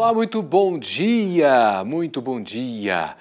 Olá, muito bom dia, muito bom dia.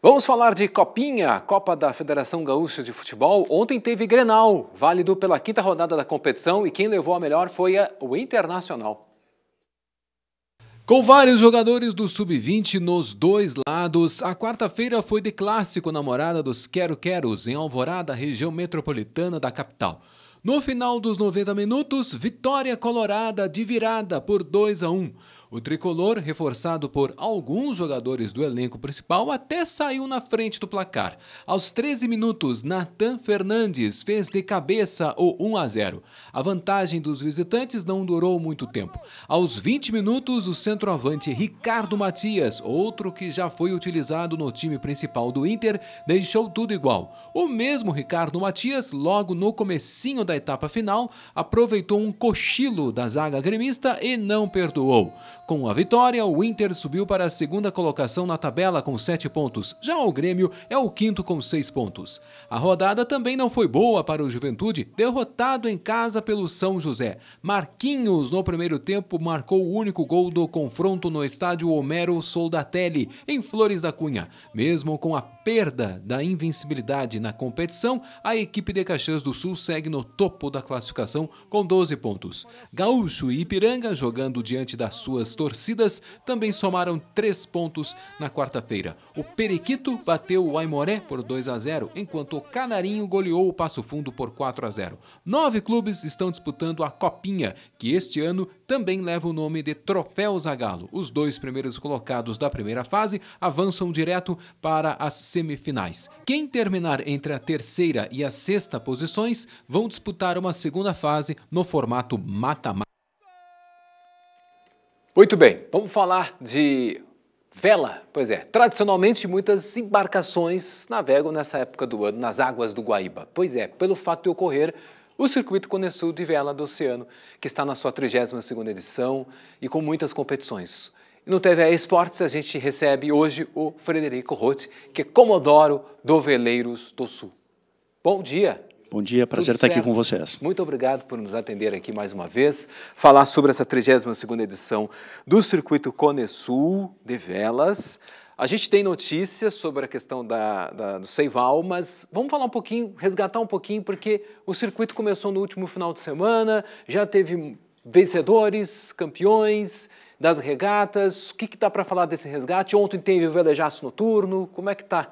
Vamos falar de Copinha, Copa da Federação Gaúcha de Futebol. Ontem teve Grenal, válido pela quinta rodada da competição e quem levou a melhor foi a, o Internacional. Com vários jogadores do Sub-20 nos dois lados, a quarta-feira foi de clássico na morada dos Quero Queros, em Alvorada, região metropolitana da capital. No final dos 90 minutos, vitória colorada de virada por 2 a 1. O tricolor, reforçado por alguns jogadores do elenco principal, até saiu na frente do placar. Aos 13 minutos, Nathan Fernandes fez de cabeça o 1 a 0. A vantagem dos visitantes não durou muito tempo. Aos 20 minutos, o centroavante Ricardo Matias, outro que já foi utilizado no time principal do Inter, deixou tudo igual. O mesmo Ricardo Matias, logo no comecinho da etapa final, aproveitou um cochilo da zaga gremista e não perdoou. Com a vitória, o Inter subiu para a segunda colocação na tabela com 7 pontos, já o Grêmio é o quinto com 6 pontos. A rodada também não foi boa para o Juventude, derrotado em casa pelo São José. Marquinhos, no primeiro tempo, marcou o único gol do confronto no estádio Homero Soldatelli, em Flores da Cunha. Mesmo com a perda da invencibilidade na competição, a equipe de Caxias do Sul segue no topo da classificação com 12 pontos. Gaúcho e Ipiranga, jogando diante das suas torcidas também somaram três pontos na quarta-feira. O Periquito bateu o Aimoré por 2 a 0, enquanto o Canarinho goleou o Passo Fundo por 4 a 0. Nove clubes estão disputando a Copinha, que este ano também leva o nome de Troféu Zagalo. Os dois primeiros colocados da primeira fase avançam direto para as semifinais. Quem terminar entre a terceira e a sexta posições vão disputar uma segunda fase no formato mata-mata. Muito bem, vamos falar de vela. Pois é, tradicionalmente muitas embarcações navegam nessa época do ano nas águas do Guaíba. Pois é, pelo fato de ocorrer o Circuito Conesul de Vela do Oceano, que está na sua 32ª edição e com muitas competições. no TVA Esportes a gente recebe hoje o Frederico Roth, que é Comodoro do Veleiros do Sul. Bom dia! Bom dia, prazer Tudo estar certo. aqui com vocês. Muito obrigado por nos atender aqui mais uma vez, falar sobre essa 32ª edição do Circuito Conesul de Velas. A gente tem notícias sobre a questão da, da, do Seival, mas vamos falar um pouquinho, resgatar um pouquinho, porque o circuito começou no último final de semana, já teve vencedores, campeões das regatas. O que, que dá para falar desse resgate? Ontem teve o velejaço noturno, como é que está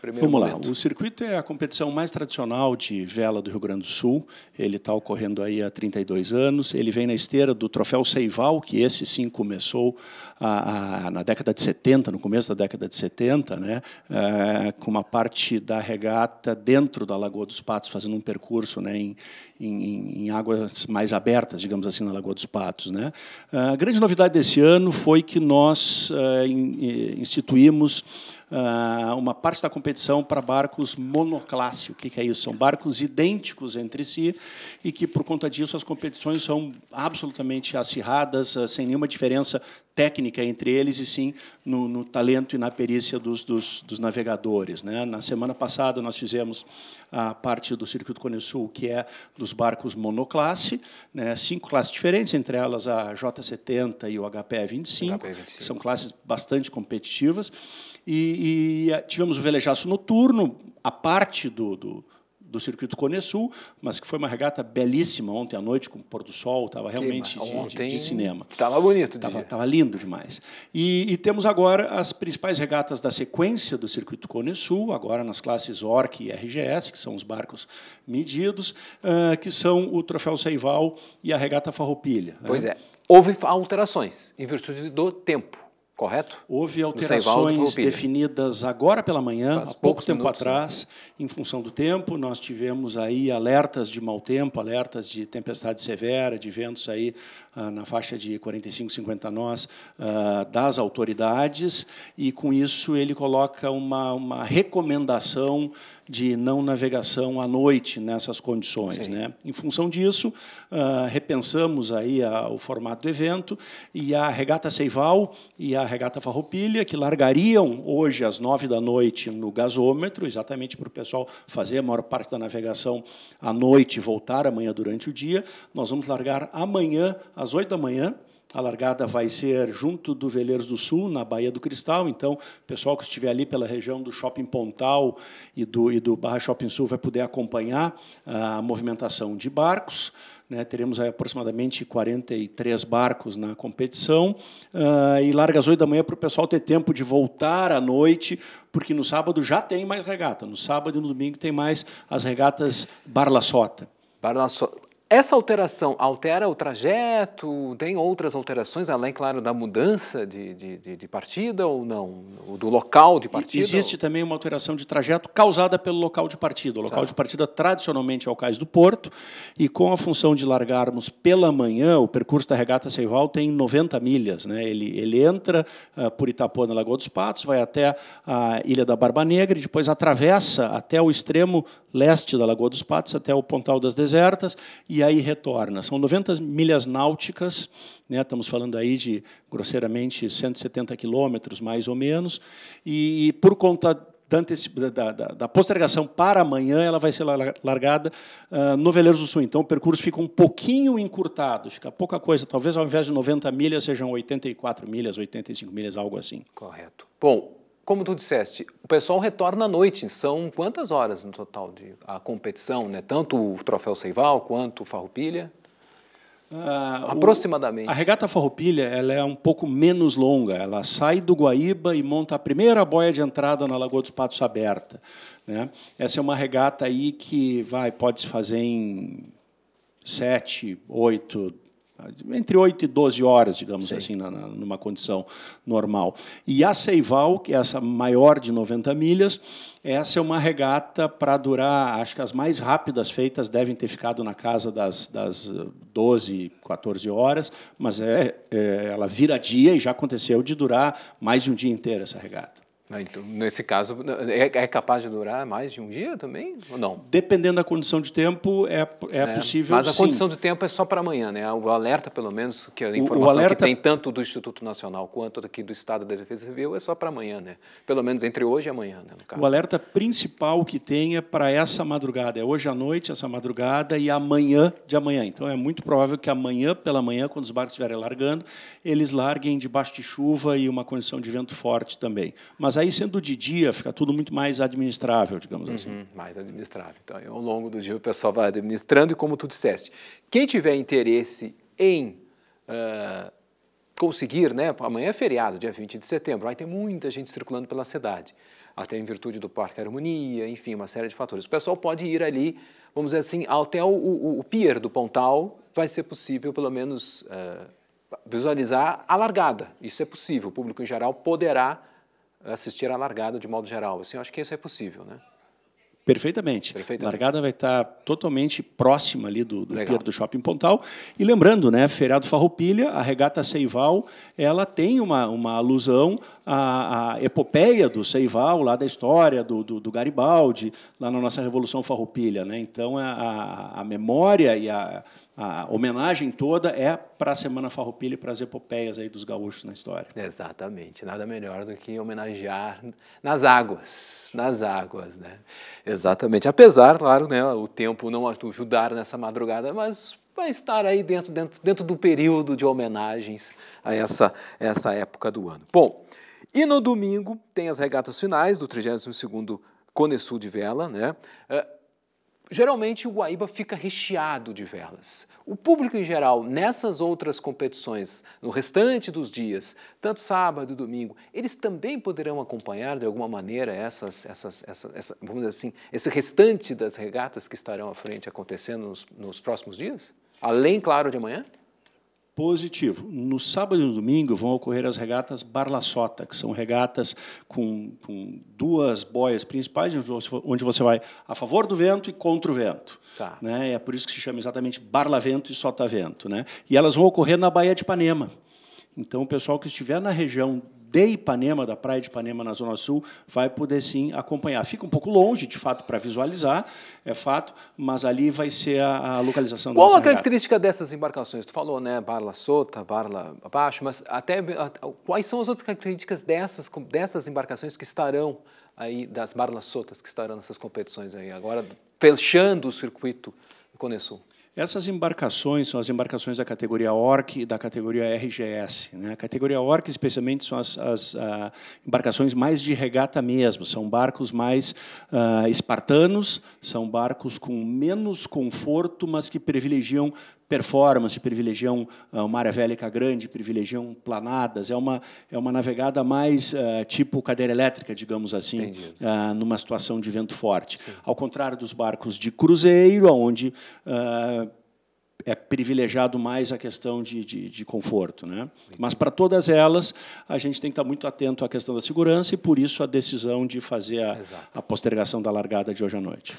primeiro Vamos momento? Vamos lá. O circuito é a competição mais tradicional de vela do Rio Grande do Sul. Ele está ocorrendo aí há 32 anos. Ele vem na esteira do Troféu Seival, que esse sim começou a, a, na década de 70, no começo da década de 70, né, é, com uma parte da regata dentro da Lagoa dos Patos, fazendo um percurso né, em, em, em, águas mais abertas, digamos assim, na Lagoa dos Patos. Né? Ah, a grande novidade desse ano foi que nós uh, instituímos uh, uma parte da competição para barcos monoclasse. O que, que é isso? São barcos idênticos entre si e que, por conta disso, as competições são absolutamente acirradas, uh, sem nenhuma diferença técnica entre eles, e sim no, no talento e na perícia dos, dos, dos navegadores. Né? Na semana passada, nós fizemos a parte do Circuito Cone Sul, que é dos barcos monoclasse, né? cinco classes diferentes, entre elas a J70 e o HPE25, que são classes bastante competitivas. E, e eh, tivemos o velejaço noturno, a parte do, do do circuito Cone Sul, mas que foi uma regata belíssima ontem à noite, com o pôr do sol, estava realmente de, ontem de, de cinema. Estava bonito. Estava lindo demais. E, e, temos agora as principais regatas da sequência do circuito Cone Sul, agora nas classes ORC e RGS, que são os barcos medidos, uh, que são o Troféu Seival e a regata Farroupilha. Né? Pois é. Houve alterações em virtude do tempo correto? Houve alterações definidas agora pela manhã, Faz há pouco tempo né? atrás, em função do tempo. Nós tivemos aí alertas de mau tempo, alertas de tempestade severa, de ventos aí ah, na faixa de 45, 50 nós ah, das autoridades, e com isso ele coloca uma, uma recomendação de não navegação à noite nessas condições. Né? Em função disso, uh, repensamos aí a, o formato do evento e a Regata Seival e a Regata Farroupilha, que largariam hoje às nove da noite no gasômetro, exatamente para o pessoal fazer a maior parte da navegação à noite e voltar amanhã durante o dia, nós vamos largar amanhã às oito da manhã a largada vai ser junto do Veleiros do Sul, na Baía do Cristal. Então, o pessoal que estiver ali pela região do Shopping Pontal e do, e do Barra Shopping Sul vai poder acompanhar ah, a movimentação de barcos. Né, teremos aproximadamente 43 barcos na competição. Uh, e larga às 8 da manhã para o pessoal ter tempo de voltar à noite, porque no sábado já tem mais regata. No sábado e no domingo tem mais as regatas Barla Sota. Barla Sota. Essa alteração altera o trajeto? Tem outras alterações, além, claro, da mudança de, de, de partida ou não? do local de partida? Existe ou... também uma alteração de trajeto causada pelo local de partida. O local de partida tradicionalmente é o Cais do Porto, e com a função de largarmos pela manhã, o percurso da Regata Seival tem 90 milhas. Né? Ele, ele entra uh, por Itapuã na Lagoa dos Patos, vai até a Ilha da Barba Negra e depois atravessa até o extremo leste da Lagoa dos Patos até o Pontal das Desertas e aí retorna. São 90 milhas náuticas, né? estamos falando aí de, grosseiramente, 170 quilômetros, mais ou menos, e, e por conta da, da, da, postergação para amanhã, ela vai ser largada uh, no Veleiros do Sul. Então, o percurso fica um pouquinho encurtado, fica pouca coisa. Talvez, ao invés de 90 milhas, sejam 84 milhas, 85 milhas, algo assim. Correto. Bom, como tu disseste, o pessoal retorna à noite. São quantas horas no total de a competição, né? Tanto o Troféu Seival quanto o Farroupilha? Uh, Aproximadamente. O, a regata Farroupilha ela é um pouco menos longa. Ela sai do Guaíba e monta a primeira boia de entrada na Lagoa dos Patos aberta. Né? Essa é uma regata aí que vai pode se fazer em sete, oito, entre 8 e 12 horas, digamos Sim. assim, na, na, numa condição normal. E a Ceival, que é essa maior de 90 milhas, essa é uma regata para durar, acho que as mais rápidas feitas devem ter ficado na casa das, das 12, eh, 14 horas, mas é, é ela vira dia e já aconteceu de durar mais de um dia inteiro essa regata. Ah, então, nesse caso, é, é, capaz de durar mais de um dia também ou não? Dependendo da condição de tempo, é, é, é possível. Mas a sim. condição de tempo é só para amanhã, né? O alerta, pelo menos, que é a informação alerta... que tem tanto do Instituto Nacional quanto aqui do Estado da Defesa Civil é só para amanhã, né? Pelo menos entre hoje e amanhã, né? O alerta principal que tem é para essa madrugada, é hoje à noite, essa madrugada e amanhã de amanhã. Então é muito provável que amanhã pela manhã, quando os barcos estiverem largando, eles larguem debaixo de chuva e uma condição de vento forte também. Mas aí, sendo de dia, fica tudo muito mais administrável, digamos assim. uhum, assim. Mais administrável. Então, ao longo do dia, o pessoal vai administrando. E como tu disseste, quem tiver interesse em uh, conseguir, né? Amanhã é feriado, dia 20 de setembro, vai ter muita gente circulando pela cidade, até em virtude do Parque Harmonia, enfim, uma série de fatores. O pessoal pode ir ali, vamos dizer assim, até o, o, o pier do Pontal, vai ser possível, pelo menos, uh, visualizar a largada. Isso é possível, o público em geral poderá assistir a largada de modo geral. Assim, eu acho que isso é possível, né? Perfeitamente. A largada vai estar totalmente próxima ali do, do pier do Shopping Pontal. E lembrando, né, feriado Farroupilha, a regata Seival, ela tem uma, uma alusão à, à epopeia do Seival, lá da história do, do, do, Garibaldi, lá na nossa Revolução Farroupilha. Né? Então, a, a memória e a a homenagem toda é para a Semana Farroupilha e para as epopeias aí dos gaúchos na história. Exatamente, nada melhor do que homenagear nas águas, nas águas, né? Exatamente, apesar, claro, né, o tempo não ajudar nessa madrugada, mas vai estar aí dentro, dentro, dentro do período de homenagens a essa, essa época do ano. Bom, e no domingo tem as regatas finais do 32º Conesul de Vela, né? Eh, Geralmente o Guaíba fica recheado de velas. O público em geral, nessas outras competições, no restante dos dias, tanto sábado e domingo, eles também poderão acompanhar de alguma maneira essas, essas, essas, essa, vamos dizer assim, esse restante das regatas que estarão à frente acontecendo nos, nos próximos dias? Além, claro, de amanhã? positivo. No sábado e no domingo vão ocorrer as regatas Barlaçota, que são regatas com, com duas boias principais, onde você vai a favor do vento e contra o vento. Tá. Né? É por isso que se chama exatamente Barlavento e Sotavento. Né? E elas vão ocorrer na Baía de Ipanema. Então, o pessoal que estiver na região de Ipanema, da Praia de Ipanema, na Zona Sul, vai poder sim acompanhar. Fica um pouco longe, de fato, para visualizar, é fato, mas ali vai ser a, a localização Qual a característica regata? dessas embarcações? Tu falou, né, Barla Sota, Barla Abaixo, mas até a, quais são as outras características dessas, dessas embarcações que estarão aí, das Barlas Sotas, que estarão nessas competições aí agora, fechando o circuito Conesul? Essas embarcações são as embarcações da categoria ORC e da categoria RGS. Né? A categoria ORC, especialmente, são as, as uh, embarcações mais de regata mesmo, são barcos mais uh, espartanos, são barcos com menos conforto, mas que privilegiam performance, privilegiam ah, uma área vélica grande, privilegiam planadas, é uma, é uma navegada mais uh, tipo cadeira elétrica, digamos assim, uh, numa situação de vento forte. Sim. Ao contrário dos barcos de cruzeiro, onde uh, é privilegiado mais a questão de, de, de conforto. Né? Mas, para todas elas, a gente tem que estar muito atento à questão da segurança e, por isso, a decisão de fazer a, a postergação da largada de hoje à noite.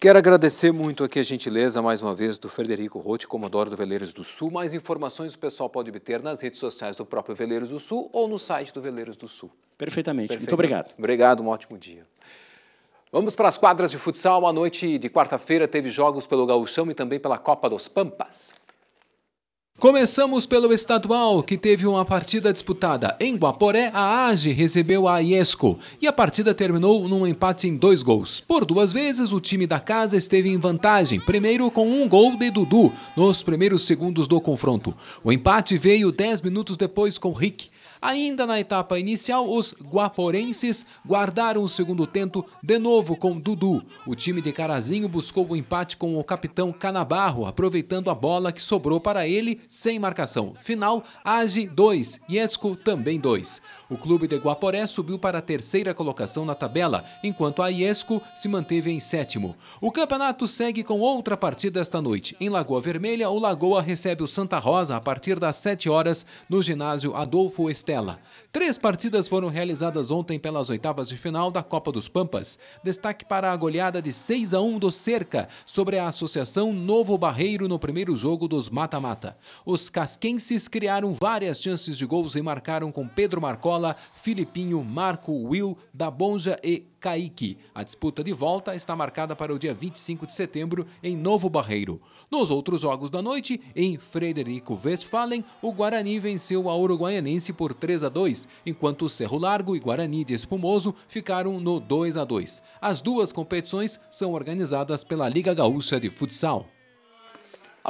Quero agradecer muito aqui a gentileza, mais uma vez, do Frederico Rotti, comandante do Veleiros do Sul. Mais informações o pessoal pode obter nas redes sociais do próprio Veleiros do Sul ou no site do Veleiros do Sul. Perfeitamente. Muito obrigado. Obrigado, um ótimo dia. Vamos para as quadras de futsal. A noite de quarta-feira teve jogos pelo Gaúchão e também pela Copa dos Pampas. Começamos pelo estadual, que teve uma partida disputada. Em Guaporé, a AGE recebeu a IESCO e a partida terminou num empate em dois gols. Por duas vezes, o time da casa esteve em vantagem, primeiro com um gol de Dudu nos primeiros segundos do confronto. O empate veio dez minutos depois com Rick. Ainda na etapa inicial, os guaporenses guardaram o segundo tento de novo com Dudu. O time de Carazinho buscou o empate com o capitão Canabarro, aproveitando a bola que sobrou para ele sem marcação. Final, Age 2, Iesco também 2. O clube de Guaporé subiu para a terceira colocação na tabela, enquanto a Iesco se manteve em sétimo. O campeonato segue com outra partida esta noite. Em Lagoa Vermelha, o Lagoa recebe o Santa Rosa a partir das 7 horas no ginásio Adolfo Estela. Três partidas foram realizadas ontem pelas oitavas de final da Copa dos Pampas. Destaque para a goleada de 6 a 1 do Cerca sobre a Associação Novo Barreiro no primeiro jogo dos mata-mata os casquenses criaram várias chances de gols e marcaram com Pedro Marcola, Filipinho, Marco, Will, Dabonja e Kaique. A disputa de volta está marcada para o dia 25 de setembro em Novo Barreiro. Nos outros jogos da noite, em Frederico Westphalen, o Guarani venceu a Uruguaianense por 3 a 2, enquanto o Cerro Largo e Guarani de Espumoso ficaram no 2 a 2. As duas competições são organizadas pela Liga Gaúcha de Futsal.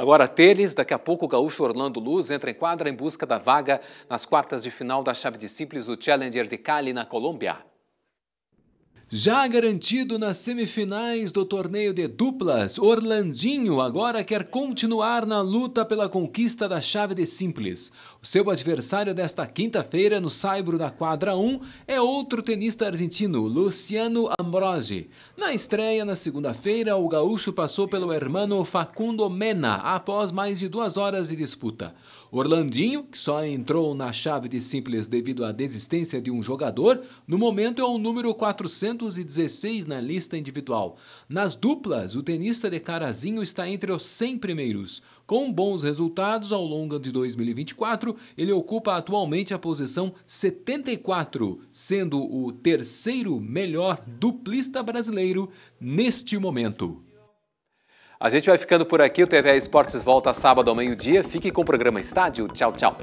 Agora, Tênis, daqui a pouco o gaúcho Orlando Luz entra em quadra em busca da vaga nas quartas de final da chave de simples do Challenger de Cali, na Colômbia. Já garantido nas semifinais do torneio de duplas, Orlandinho agora quer continuar na luta pela conquista da chave de simples. O seu adversário desta quinta-feira no saibro da quadra 1 é outro tenista argentino, Luciano Ambrosi. Na estreia na segunda-feira, o gaúcho passou pelo hermano Facundo Mena após mais de duas horas de disputa. Orlandinho, que só entrou na chave de simples devido à desistência de um jogador, no momento é o número 416 na lista individual. Nas duplas, o tenista de Carazinho está entre os 100 primeiros. Com bons resultados ao longo de 2024, ele ocupa atualmente a posição 74, sendo o terceiro melhor duplista brasileiro neste momento. A gente vai ficando por aqui. O TV Esportes volta sábado ao meio-dia. Fique com o programa Estádio. Tchau, tchau.